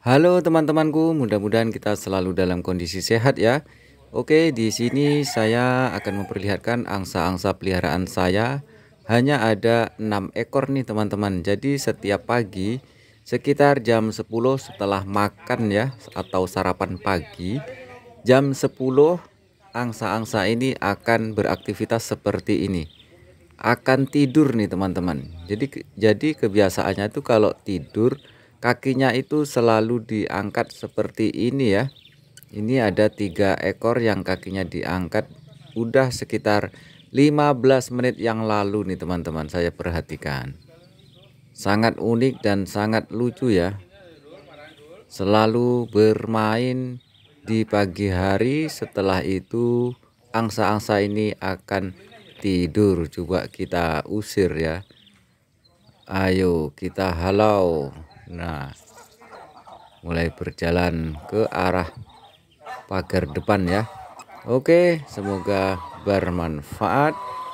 Halo teman-temanku, mudah-mudahan kita selalu dalam kondisi sehat ya. Oke, di sini saya akan memperlihatkan angsa-angsa peliharaan saya. Hanya ada 6 ekor nih teman-teman. Jadi setiap pagi sekitar jam 10 setelah makan ya atau sarapan pagi, jam 10 angsa-angsa ini akan beraktivitas seperti ini. Akan tidur nih teman-teman. Jadi jadi kebiasaannya itu kalau tidur kakinya itu selalu diangkat seperti ini ya ini ada tiga ekor yang kakinya diangkat udah sekitar 15 menit yang lalu nih teman-teman saya perhatikan sangat unik dan sangat lucu ya selalu bermain di pagi hari setelah itu angsa-angsa ini akan tidur coba kita usir ya ayo kita halau Nah, mulai berjalan ke arah pagar depan ya. Oke, semoga bermanfaat.